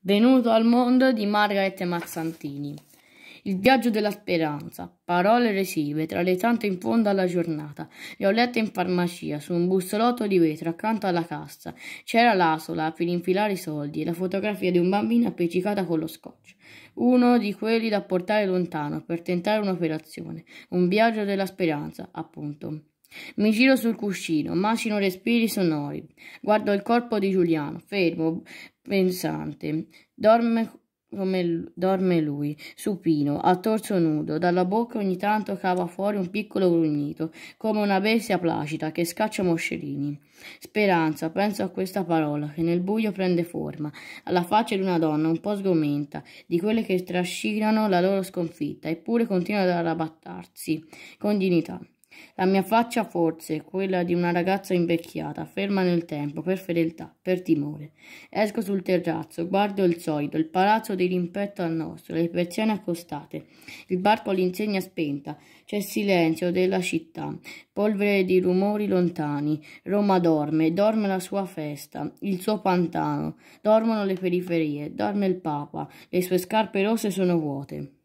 Venuto al mondo di Margaret Mazzantini. Il viaggio della speranza, parole resive tra le tante in fondo alla giornata. Le ho lette in farmacia, su un bussolotto di vetro accanto alla cassa. C'era l'asola per infilare i soldi e la fotografia di un bambino appiccicata con lo scotch. Uno di quelli da portare lontano per tentare un'operazione. Un viaggio della speranza, appunto. Mi giro sul cuscino, macino respiri sonori, guardo il corpo di Giuliano, fermo, pensante. Dorme come dorme lui, supino, a torso nudo, dalla bocca ogni tanto cava fuori un piccolo grugnito, come una bestia placida che scaccia moscerini. Speranza, penso a questa parola che nel buio prende forma, alla faccia di una donna un po' sgomenta, di quelle che trascinano la loro sconfitta, eppure continua ad arrabattarsi con dignità. La mia faccia forse, è quella di una ragazza invecchiata, ferma nel tempo, per fedeltà, per timore. Esco sul terrazzo, guardo il solito, il palazzo di rimpetto al nostro, le persiane accostate, il barco all'insegna spenta, c'è silenzio della città, polvere di rumori lontani, Roma dorme, dorme la sua festa, il suo pantano, dormono le periferie, dorme il Papa, le sue scarpe rosse sono vuote.